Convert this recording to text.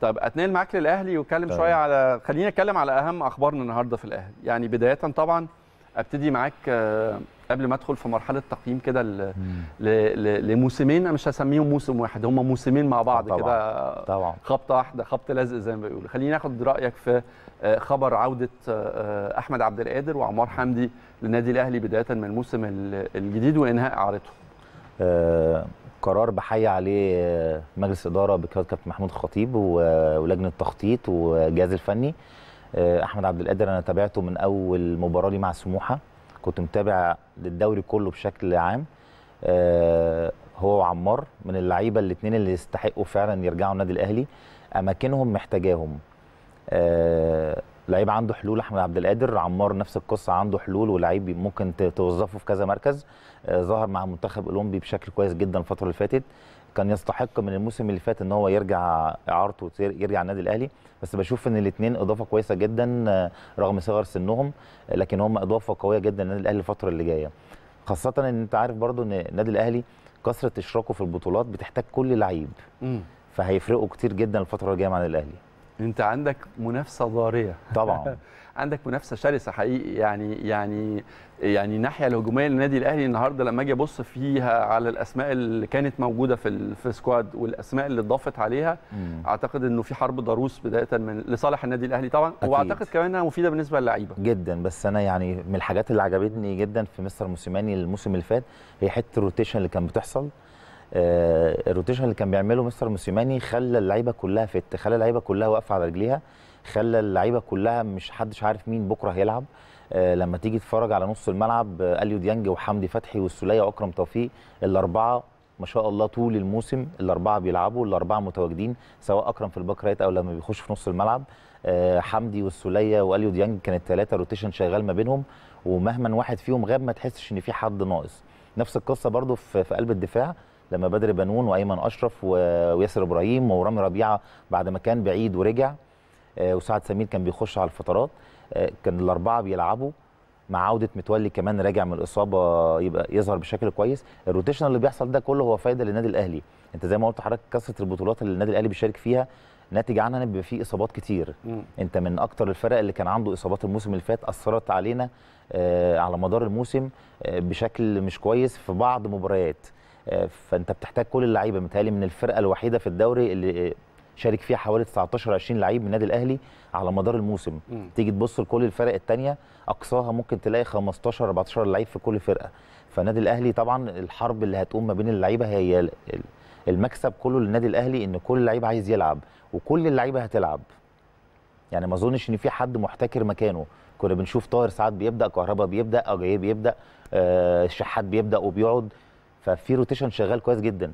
طب اتنقل معاك للاهلي واتكلم طيب. شويه على خلينا نتكلم على اهم اخبارنا النهارده في الاهلي يعني بدايه طبعا ابتدي معاك آه، قبل ما ادخل في مرحله تقييم كده ل... ل... لموسمين انا مش هسميهم موسم واحد هم موسمين مع بعض طبعًا. كده طبعا خبطه واحده خبط لزق زي ما بيقولوا خلينا ناخد رايك في آه، خبر عوده آه، احمد عبد القادر وعمار حمدي للنادي الاهلي بدايه من الموسم الجديد وانهاء اعارته آه، قرار بحي عليه آه، مجلس اداره بقياده كابتن محمود الخطيب آه، ولجنه التخطيط والجهاز الفني احمد عبد القادر انا تابعته من اول مباراه لي مع سموحه كنت متابع للدوري كله بشكل عام هو وعمار من اللعيبه الاثنين اللي يستحقوا فعلا يرجعوا النادي الاهلي اماكنهم محتاجاهم لعيب عنده حلول احمد عبد القادر عمار نفس القصه عنده حلول ولعيب ممكن توظفه في كذا مركز آه، ظهر مع منتخب اولمبي بشكل كويس جدا الفتره اللي فاتت كان يستحق من الموسم اللي فات ان هو يرجع اعارته يرجع النادي الاهلي بس بشوف ان الاثنين اضافه كويسه جدا آه، رغم صغر سنهم لكن هم اضافه قويه جدا للنادي الاهلي الفتره اللي جايه خاصه ان انت عارف برضو ان النادي الاهلي كثره اشراكه في البطولات بتحتاج كل لعيب فهيفرقوا كتير جدا الفتره الجايه مع الاهلي انت عندك منافسه ضاريه طبعا عندك منافسه شرسه حقيقي يعني يعني يعني الناحيه الهجوميه للنادي الاهلي النهارده لما اجي ابص فيها على الاسماء اللي كانت موجوده في في سكواد والاسماء اللي اتضافت عليها مم. اعتقد انه في حرب ضروس بدايه من لصالح النادي الاهلي طبعا أكيد. واعتقد كمان انها مفيده بالنسبه للعيبه جدا بس انا يعني من الحاجات اللي عجبتني جدا في مستر موسيماني الموسم اللي فات هي حته الروتيشن اللي كان بتحصل آه، الروتيشن اللي كان بيعمله مستر موسيماني خلى اللعيبه كلها فت خلى اللعيبه كلها واقفه على رجليها خلى اللعيبه كلها مش حدش عارف مين بكره هيلعب آه لما تيجي تتفرج على نص الملعب آه اليو ديانج وحمدي فتحي والسوليه واكرم توفيق الاربعه ما شاء الله طول الموسم الاربعه بيلعبوا الاربعه متواجدين سواء اكرم في الباك رايت او لما بيخش في نص الملعب آه حمدي والسوليه واليو ديانج كانت ثلاثه روتيشن شغال ما بينهم ومهما واحد فيهم غاب ما تحسش ان في حد ناقص نفس القصه برده في قلب الدفاع لما بدر بنون وايمن اشرف وياسر ابراهيم ورامي ربيعه بعد ما كان بعيد ورجع آه، وسعد سمير كان بيخش على الفترات آه، كان الاربعه بيلعبوا مع عوده متولي كمان راجع من الاصابه يبقى يظهر بشكل كويس الروتيشن اللي بيحصل ده كله هو فايده للنادي الاهلي انت زي ما قلت حضرتك كثره البطولات اللي النادي الاهلي بيشارك فيها ناتج عنها ان بيبقى فيه اصابات كتير م. انت من اكتر الفرق اللي كان عنده اصابات الموسم اللي فات اثرت علينا آه على مدار الموسم آه بشكل مش كويس في بعض مباريات فانت بتحتاج كل اللعيبه متهيألي من الفرقه الوحيده في الدوري اللي شارك فيها حوالي 19 20 لعيب من النادي الاهلي على مدار الموسم م. تيجي تبص لكل الفرق الثانيه اقصاها ممكن تلاقي 15 14 لعيب في كل فرقه فالنادي الاهلي طبعا الحرب اللي هتقوم ما بين اللعيبه هي المكسب كله للنادي الاهلي ان كل لعيب عايز يلعب وكل اللعيبه هتلعب يعني ما اظنش ان في حد محتكر مكانه كنا بنشوف طاهر ساعات بيبدا كهربا بيبدا اجايه بيبدا الشحات آه، بيبدا وبيقعد ففي روتيشن شغال كويس جدا